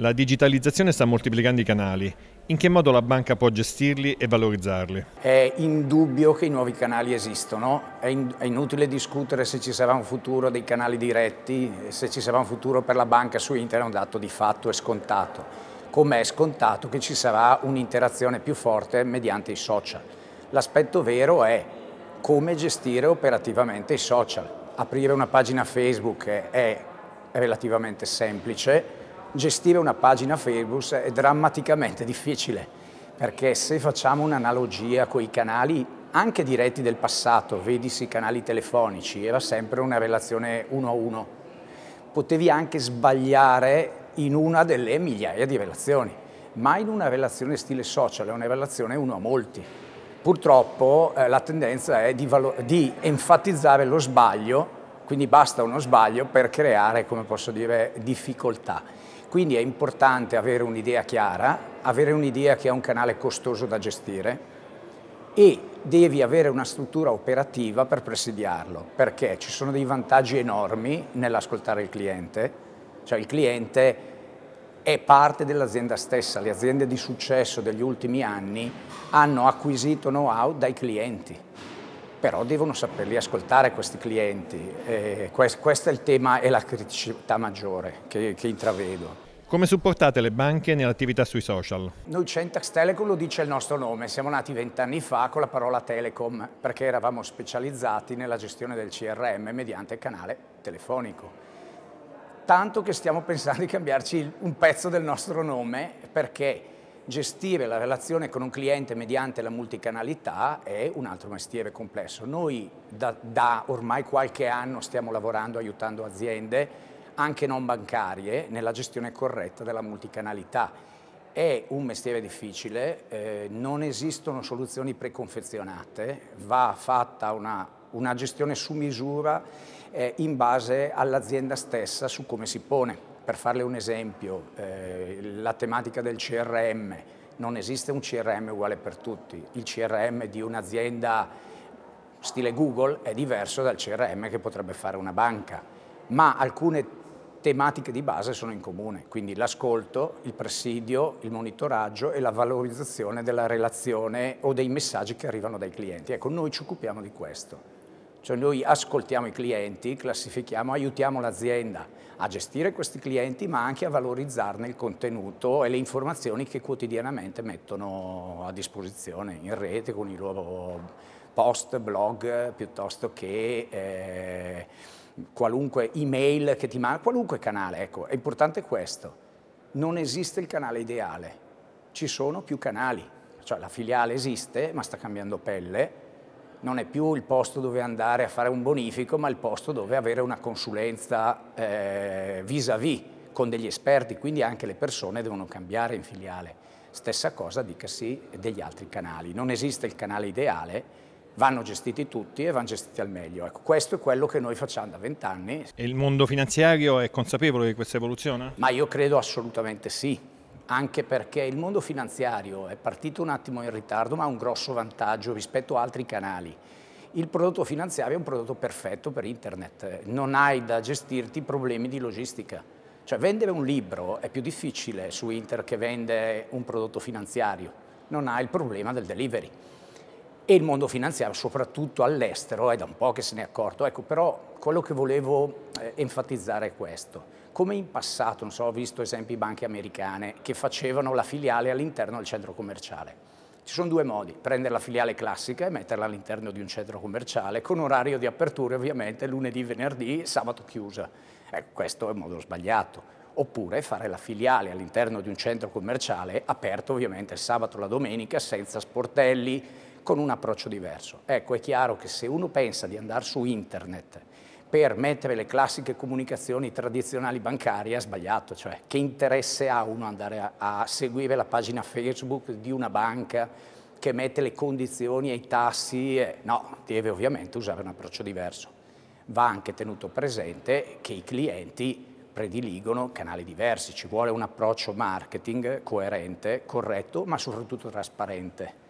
La digitalizzazione sta moltiplicando i canali. In che modo la banca può gestirli e valorizzarli? È indubbio che i nuovi canali esistono, è, in, è, inutile discutere se ci sarà un futuro dei canali diretti, se ci sarà un futuro per la banca su internet, è un dato di fatto è scontato, Com'è scontato che ci sarà un'interazione più forte mediante i social. L'aspetto vero è come gestire operativamente i social. Aprire una pagina Facebook è relativamente semplice, gestire una pagina Facebook è drammaticamente difficile, perché se facciamo un'analogia con i canali anche diretti del passato, vedisi i canali telefonici, era sempre una relazione uno a uno. Potevi anche sbagliare in una delle migliaia di relazioni, ma in una relazione stile social, è una relazione uno a molti. Purtroppo eh, la tendenza è di, di enfatizzare lo sbaglio, quindi basta uno sbaglio per creare, come posso dire, difficoltà. Quindi è importante avere un'idea chiara, avere un'idea che è un canale costoso da gestire e devi avere una struttura operativa per presidiarlo, perché ci sono dei vantaggi enormi nell'ascoltare il cliente, cioè il cliente è parte dell'azienda stessa, le aziende di successo degli ultimi anni hanno acquisito know-how dai clienti però devono saperli ascoltare questi clienti. Eh, quest, questo è il tema e la criticità maggiore che, che intravedo. Come supportate le banche nell'attività sui social? Noi Centax Telecom lo dice il nostro nome, siamo nati vent'anni fa con la parola telecom perché eravamo specializzati nella gestione del CRM mediante canale telefonico. Tanto che stiamo pensando di cambiarci un pezzo del nostro nome perché gestire la relazione con un cliente mediante la multicanalità è un altro mestiere complesso. Noi da, da ormai qualche anno stiamo lavorando aiutando aziende, anche non bancarie, nella gestione corretta della multicanalità. È un mestiere difficile, eh, non esistono soluzioni preconfezionate, va fatta una, una gestione su misura eh, in base all'azienda stessa su come si pone per farle un esempio, eh, la tematica del CRM, non esiste un CRM uguale per tutti, il CRM di un'azienda stile Google è diverso dal CRM che potrebbe fare una banca, ma alcune tematiche di base sono in comune, quindi l'ascolto, il presidio, il monitoraggio e la valorizzazione della relazione o dei messaggi che arrivano dai clienti. Ecco, noi ci occupiamo di questo. Cioè noi ascoltiamo i clienti, classifichiamo, aiutiamo l'azienda a gestire questi clienti ma anche a valorizzarne il contenuto e le informazioni che quotidianamente mettono a disposizione in rete con i loro post, blog piuttosto che... Eh, qualunque email che ti manda, qualunque canale, ecco, è importante questo. Non esiste il canale ideale, ci sono più canali, cioè la filiale esiste ma sta cambiando pelle, non è più il posto dove andare a fare un bonifico, ma il posto dove avere una consulenza eh, vis-à-vis eh, -vis con degli esperti, quindi anche le persone devono cambiare in filiale. Stessa cosa dicasi degli altri canali, non esiste il canale ideale, vanno gestiti tutti e vanno gestiti al meglio. Ecco, questo è quello che noi facciamo da vent'anni. E il mondo finanziario è consapevole di questa evoluzione? Ma io credo assolutamente sì anche perché il mondo finanziario è partito un attimo in ritardo ma ha un grosso vantaggio rispetto a altri canali. Il prodotto finanziario è un prodotto perfetto per internet, non hai da gestirti problemi di logistica. Cioè vendere un libro è più difficile su internet che vendere un prodotto finanziario, non hai il problema del delivery e il mondo finanziario, soprattutto all'estero, è da un po' che se ne è accorto. Ecco, però quello che volevo eh, enfatizzare è questo. Come in passato, non so, ho visto esempi banche americane che facevano la filiale all'interno del centro commerciale. Ci sono due modi, prendere la filiale classica e metterla all'interno di un centro commerciale, con orario di apertura ovviamente lunedì, venerdì, sabato chiusa. Ecco, questo è un modo sbagliato oppure fare la filiale all'interno di un centro commerciale aperto ovviamente il sabato la domenica senza sportelli, con un approccio diverso. Ecco, è chiaro che se uno pensa di andare su internet per mettere le classiche comunicazioni tradizionali bancarie è sbagliato, cioè che interesse ha uno andare a, a seguire la pagina Facebook di una banca che mette le condizioni e i tassi? Eh, no, deve ovviamente usare un approccio diverso. Va anche tenuto presente che i clienti prediligono canali diversi, ci vuole un approccio marketing coerente, corretto, ma soprattutto trasparente